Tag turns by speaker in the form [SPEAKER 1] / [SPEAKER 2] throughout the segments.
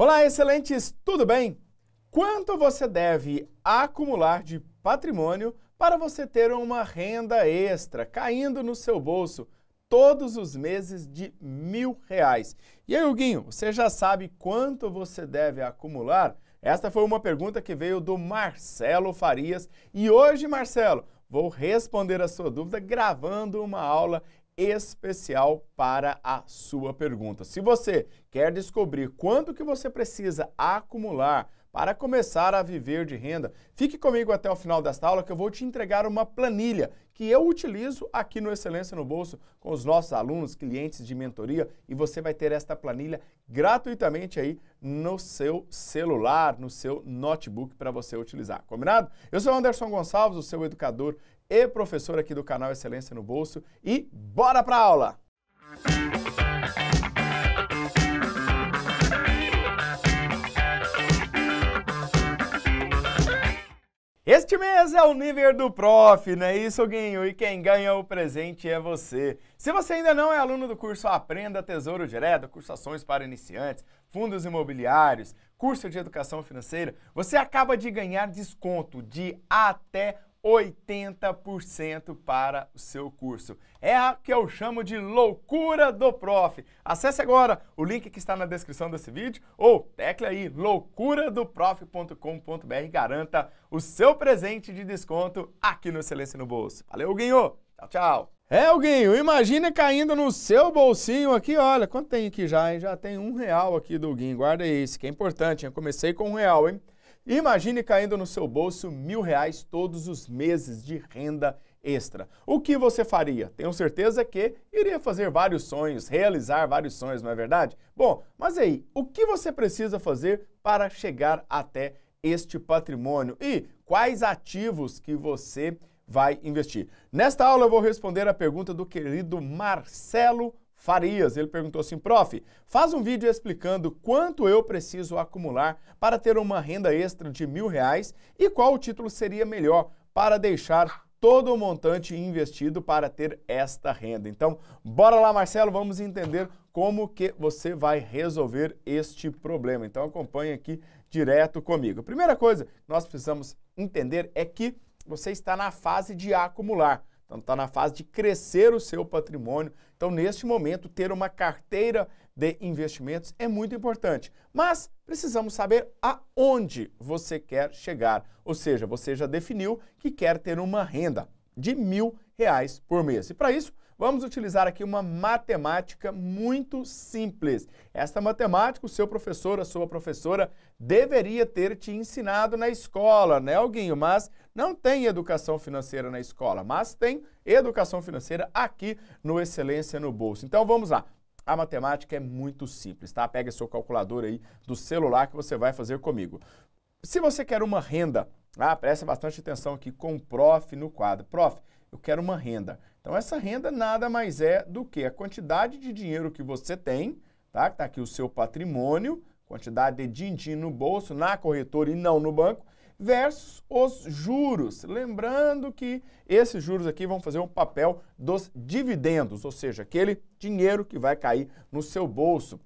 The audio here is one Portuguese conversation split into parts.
[SPEAKER 1] Olá, excelentes, tudo bem? Quanto você deve acumular de patrimônio para você ter uma renda extra caindo no seu bolso todos os meses de mil reais? E aí, Huguinho, você já sabe quanto você deve acumular? Esta foi uma pergunta que veio do Marcelo Farias e hoje, Marcelo, vou responder a sua dúvida gravando uma aula especial para a sua pergunta. Se você quer descobrir quanto que você precisa acumular para começar a viver de renda, fique comigo até o final desta aula que eu vou te entregar uma planilha que eu utilizo aqui no Excelência no Bolso com os nossos alunos, clientes de mentoria e você vai ter esta planilha gratuitamente aí no seu celular, no seu notebook para você utilizar, combinado? Eu sou Anderson Gonçalves, o seu educador e professor aqui do canal Excelência no Bolso. E bora para aula! Este mês é o nível do prof, não é isso, Guinho? E quem ganha o presente é você. Se você ainda não é aluno do curso Aprenda Tesouro Direto, curso Ações para Iniciantes, Fundos Imobiliários, curso de Educação Financeira, você acaba de ganhar desconto de até 80% para o seu curso. É a que eu chamo de loucura do prof. Acesse agora o link que está na descrição desse vídeo ou tecle aí loucuradoprof.com.br e garanta o seu presente de desconto aqui no Excelência no Bolso. Valeu, Guinho! Tchau, tchau! É, Guinho, imagina caindo no seu bolsinho aqui, olha, quanto tem aqui já, hein? Já tem um real aqui do Guinho, guarda isso, que é importante, eu comecei com um real, hein? Imagine caindo no seu bolso mil reais todos os meses de renda extra. O que você faria? Tenho certeza que iria fazer vários sonhos, realizar vários sonhos, não é verdade? Bom, mas aí, o que você precisa fazer para chegar até este patrimônio e quais ativos que você vai investir? Nesta aula eu vou responder a pergunta do querido Marcelo Farias. Ele perguntou assim: prof, faz um vídeo explicando quanto eu preciso acumular para ter uma renda extra de mil reais e qual o título seria melhor para deixar todo o montante investido para ter esta renda. Então, bora lá, Marcelo, vamos entender como que você vai resolver este problema. Então, acompanhe aqui direto comigo. A primeira coisa que nós precisamos entender é que você está na fase de acumular. Então está na fase de crescer o seu patrimônio. Então, neste momento, ter uma carteira de investimentos é muito importante. Mas precisamos saber aonde você quer chegar. Ou seja, você já definiu que quer ter uma renda de mil reais por mês. E para isso, vamos utilizar aqui uma matemática muito simples. Esta matemática o seu professor, a sua professora deveria ter te ensinado na escola, né, Alguinho? Mas não tem educação financeira na escola, mas tem educação financeira aqui no Excelência no Bolso. Então vamos lá. A matemática é muito simples, tá? Pega seu calculador aí do celular que você vai fazer comigo. Se você quer uma renda, ah, presta bastante atenção aqui com o prof no quadro. Prof, eu quero uma renda. Então, essa renda nada mais é do que a quantidade de dinheiro que você tem, tá? Está aqui o seu patrimônio, quantidade de din-din no bolso, na corretora e não no banco, versus os juros. Lembrando que esses juros aqui vão fazer um papel dos dividendos, ou seja, aquele dinheiro que vai cair no seu bolso,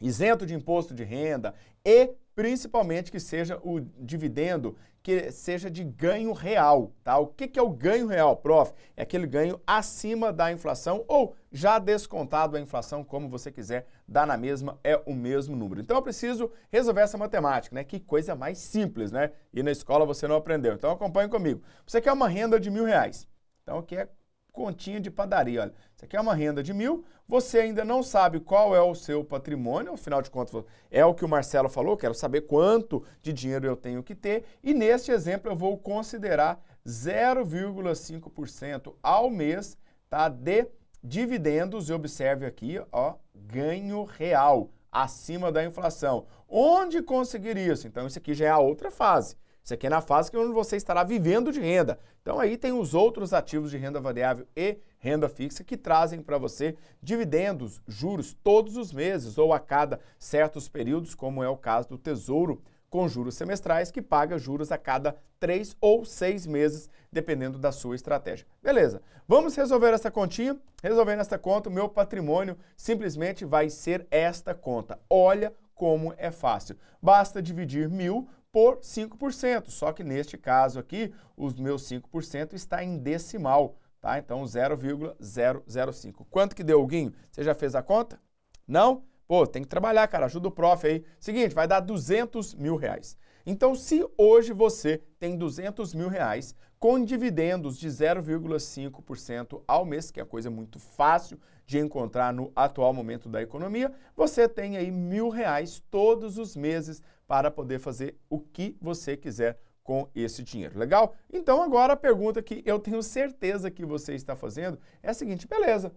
[SPEAKER 1] isento de imposto de renda e principalmente que seja o dividendo que seja de ganho real, tá? O que, que é o ganho real, prof? É aquele ganho acima da inflação ou já descontado a inflação, como você quiser, dá na mesma, é o mesmo número. Então eu preciso resolver essa matemática, né? Que coisa mais simples, né? E na escola você não aprendeu. Então acompanhe comigo. Você quer uma renda de mil reais. Então, que é continha de padaria. Olha, isso aqui é uma renda de mil, você ainda não sabe qual é o seu patrimônio, afinal de contas, é o que o Marcelo falou, quero saber quanto de dinheiro eu tenho que ter, e neste exemplo eu vou considerar 0,5% ao mês tá, de dividendos, e observe aqui, ó, ganho real, acima da inflação. Onde conseguir isso? Então, isso aqui já é a outra fase. Isso aqui é na fase que você estará vivendo de renda. Então aí tem os outros ativos de renda variável e renda fixa que trazem para você dividendos, juros todos os meses ou a cada certos períodos, como é o caso do Tesouro com juros semestrais que paga juros a cada três ou seis meses, dependendo da sua estratégia. Beleza, vamos resolver essa continha? Resolvendo essa conta, o meu patrimônio simplesmente vai ser esta conta. Olha como é fácil. Basta dividir mil por 5%. Só que neste caso aqui, os meus 5% está em decimal, tá? Então 0,005. Quanto que deu guinho? Você já fez a conta? Não? Pô, tem que trabalhar, cara. Ajuda o prof aí. Seguinte, vai dar 200 mil reais. Então, se hoje você tem 200 mil reais com dividendos de 0,5% ao mês, que é coisa muito fácil de encontrar no atual momento da economia, você tem aí mil reais todos os meses para poder fazer o que você quiser com esse dinheiro. Legal? Então agora a pergunta que eu tenho certeza que você está fazendo é a seguinte, beleza?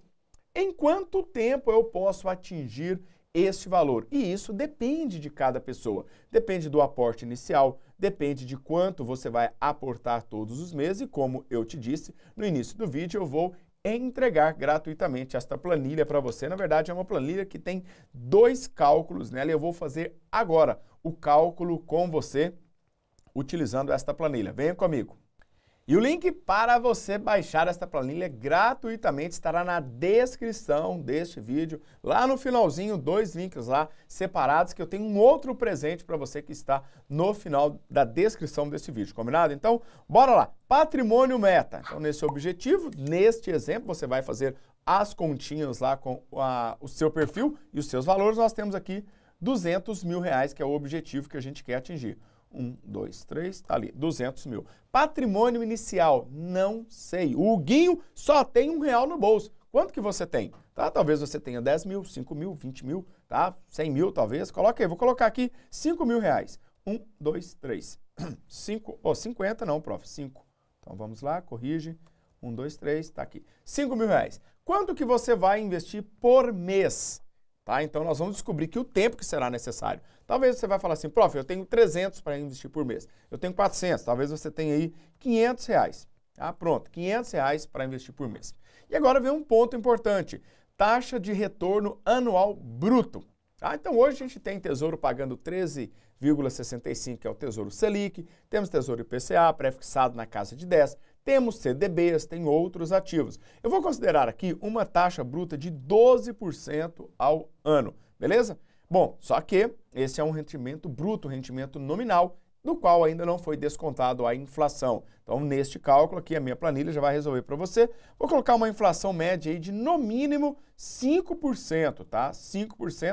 [SPEAKER 1] Em quanto tempo eu posso atingir este valor. E isso depende de cada pessoa. Depende do aporte inicial, depende de quanto você vai aportar todos os meses e como eu te disse no início do vídeo, eu vou entregar gratuitamente esta planilha para você. Na verdade, é uma planilha que tem dois cálculos nela e eu vou fazer agora o cálculo com você utilizando esta planilha. Venha comigo. E o link para você baixar esta planilha gratuitamente estará na descrição deste vídeo. Lá no finalzinho, dois links lá separados que eu tenho um outro presente para você que está no final da descrição deste vídeo, combinado? Então, bora lá. Patrimônio meta. Então, nesse objetivo, neste exemplo, você vai fazer as continhas lá com a, o seu perfil e os seus valores. Nós temos aqui 200 mil reais, que é o objetivo que a gente quer atingir. 1, 2, 3, tá ali, 200 mil. Patrimônio inicial, não sei. O Guinho só tem um real no bolso. Quanto que você tem? Tá? Talvez você tenha 10 mil, 5 mil, 20 mil, tá? 100 mil talvez. Coloca aí, vou colocar aqui 5 mil reais. 1, 2, 3, 5, ou 50 não, prof, 5. Então vamos lá, corrige. 1, 2, 3, tá aqui. 5 mil reais. Quanto que você vai investir por mês? Tá? Então nós vamos descobrir que o tempo que será necessário. Talvez você vai falar assim, prof, eu tenho 300 para investir por mês, eu tenho 400, talvez você tenha aí 500 reais. Tá? Pronto, 500 reais para investir por mês. E agora vem um ponto importante, taxa de retorno anual bruto. ah Então hoje a gente tem Tesouro pagando 13,65, que é o Tesouro Selic, temos Tesouro IPCA prefixado na casa de 10, temos CDBs, tem outros ativos. Eu vou considerar aqui uma taxa bruta de 12% ao ano, beleza? Bom, só que esse é um rendimento bruto, rendimento nominal, do qual ainda não foi descontado a inflação. Então, neste cálculo aqui, a minha planilha já vai resolver para você. Vou colocar uma inflação média aí de, no mínimo, 5%, tá? 5%,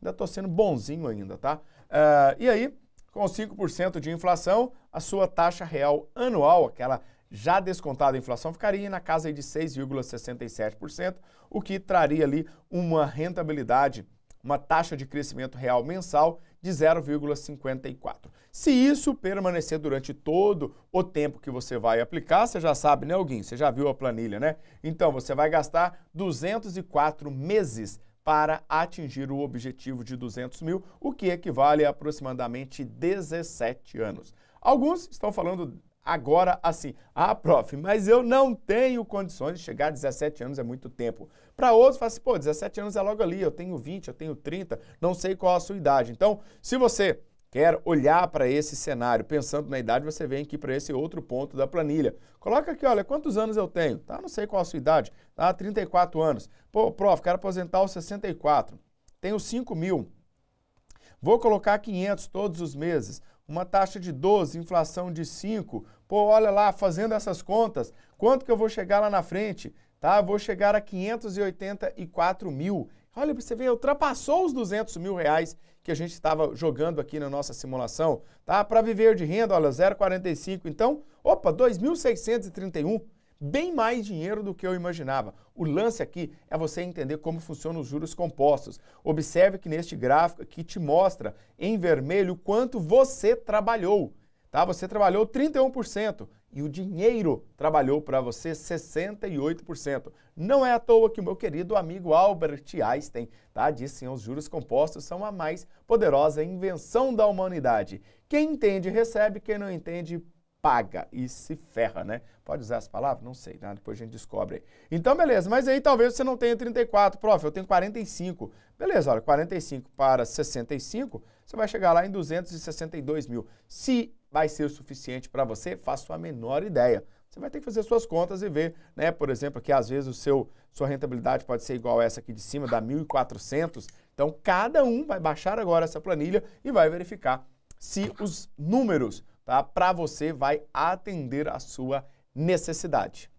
[SPEAKER 1] ainda estou sendo bonzinho ainda, tá? Uh, e aí, com 5% de inflação, a sua taxa real anual, aquela já descontada a inflação, ficaria na casa de 6,67%, o que traria ali uma rentabilidade, uma taxa de crescimento real mensal de 0,54. Se isso permanecer durante todo o tempo que você vai aplicar, você já sabe, né, Alguém? Você já viu a planilha, né? Então, você vai gastar 204 meses para atingir o objetivo de 200 mil, o que equivale a aproximadamente 17 anos. Alguns estão falando agora assim. Ah, prof, mas eu não tenho condições de chegar a 17 anos, é muito tempo. Para outros, fala assim, pô, 17 anos é logo ali, eu tenho 20, eu tenho 30, não sei qual a sua idade. Então, se você quer olhar para esse cenário pensando na idade, você vem aqui para esse outro ponto da planilha. Coloca aqui, olha, quantos anos eu tenho? Tá, não sei qual a sua idade. Ah, tá, 34 anos. Pô, prof, quero aposentar aos 64. Tenho 5 mil. Vou colocar 500 todos os meses uma taxa de 12, inflação de 5. Pô, olha lá, fazendo essas contas, quanto que eu vou chegar lá na frente? Tá, vou chegar a 584 mil. Olha, você vê, ultrapassou os 200 mil reais que a gente estava jogando aqui na nossa simulação, tá? Para viver de renda, olha, 0,45. Então, opa, 2.631 bem mais dinheiro do que eu imaginava. O lance aqui é você entender como funcionam os juros compostos. Observe que neste gráfico aqui te mostra em vermelho quanto você trabalhou. Tá? Você trabalhou 31% e o dinheiro trabalhou para você 68%. Não é à toa que o meu querido amigo Albert Einstein tá? disse que os juros compostos são a mais poderosa invenção da humanidade. Quem entende recebe, quem não entende paga e se ferra, né? Pode usar as palavras, Não sei, né? depois a gente descobre aí. Então, beleza, mas aí talvez você não tenha 34, prof, eu tenho 45. Beleza, olha, 45 para 65, você vai chegar lá em 262 mil. Se vai ser o suficiente para você, faço a menor ideia. Você vai ter que fazer suas contas e ver, né? Por exemplo, que às vezes o seu sua rentabilidade pode ser igual a essa aqui de cima, da 1.400. Então, cada um vai baixar agora essa planilha e vai verificar se os números tá? para você, vai atender a sua necessidade.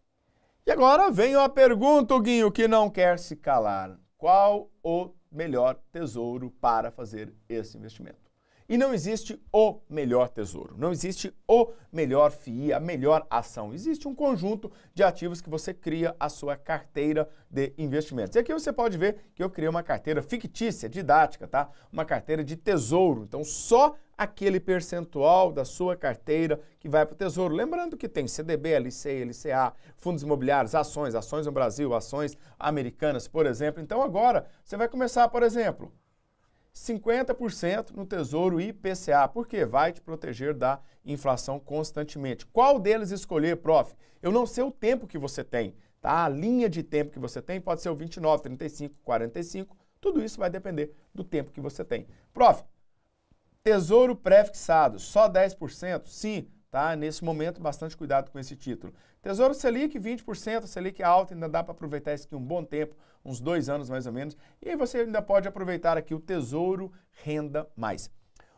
[SPEAKER 1] E agora vem a pergunta, Guinho, que não quer se calar. Qual o melhor tesouro para fazer esse investimento? E não existe o melhor tesouro, não existe o melhor FII, a melhor ação. Existe um conjunto de ativos que você cria a sua carteira de investimentos. E aqui você pode ver que eu criei uma carteira fictícia, didática, tá? Uma carteira de tesouro. Então, só aquele percentual da sua carteira que vai para o Tesouro. Lembrando que tem CDB, LC, LCA, fundos imobiliários, ações, ações no Brasil, ações americanas, por exemplo. Então agora você vai começar, por exemplo, 50% no Tesouro IPCA. Por quê? Vai te proteger da inflação constantemente. Qual deles escolher, prof? Eu não sei o tempo que você tem, tá? A linha de tempo que você tem pode ser o 29, 35, 45. Tudo isso vai depender do tempo que você tem. Prof, Tesouro pré-fixado, só 10%? Sim, tá? Nesse momento, bastante cuidado com esse título. Tesouro Selic, 20%, Selic alta, ainda dá para aproveitar isso aqui um bom tempo, uns dois anos mais ou menos. E aí você ainda pode aproveitar aqui o Tesouro Renda Mais.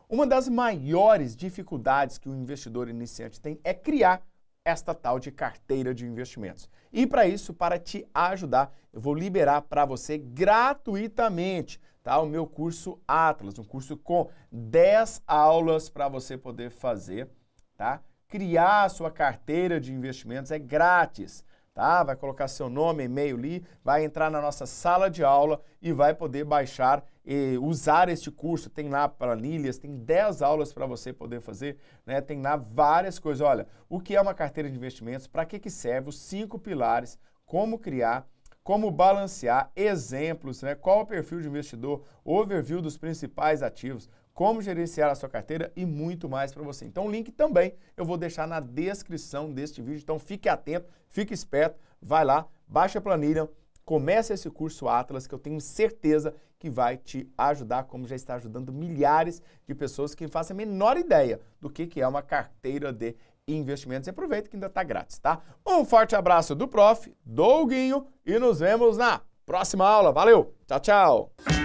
[SPEAKER 1] Uma das maiores dificuldades que o investidor iniciante tem é criar esta tal de carteira de investimentos. E para isso, para te ajudar, eu vou liberar para você gratuitamente tá? O meu curso Atlas, um curso com 10 aulas para você poder fazer, tá? Criar a sua carteira de investimentos é grátis, tá? Vai colocar seu nome, e-mail ali, vai entrar na nossa sala de aula e vai poder baixar e usar este curso. Tem lá planilhas, tem 10 aulas para você poder fazer, né? Tem lá várias coisas. Olha, o que é uma carteira de investimentos, para que que serve, os cinco pilares, como criar como balancear, exemplos, né? qual o perfil de investidor, overview dos principais ativos, como gerenciar a sua carteira e muito mais para você. Então, o link também eu vou deixar na descrição deste vídeo. Então, fique atento, fique esperto, vai lá, baixa a planilha, comece esse curso Atlas que eu tenho certeza que vai te ajudar, como já está ajudando milhares de pessoas que fazem a menor ideia do que é uma carteira de e investimentos. E aproveita que ainda está grátis, tá? Um forte abraço do prof, Douguinho, e nos vemos na próxima aula. Valeu, tchau, tchau!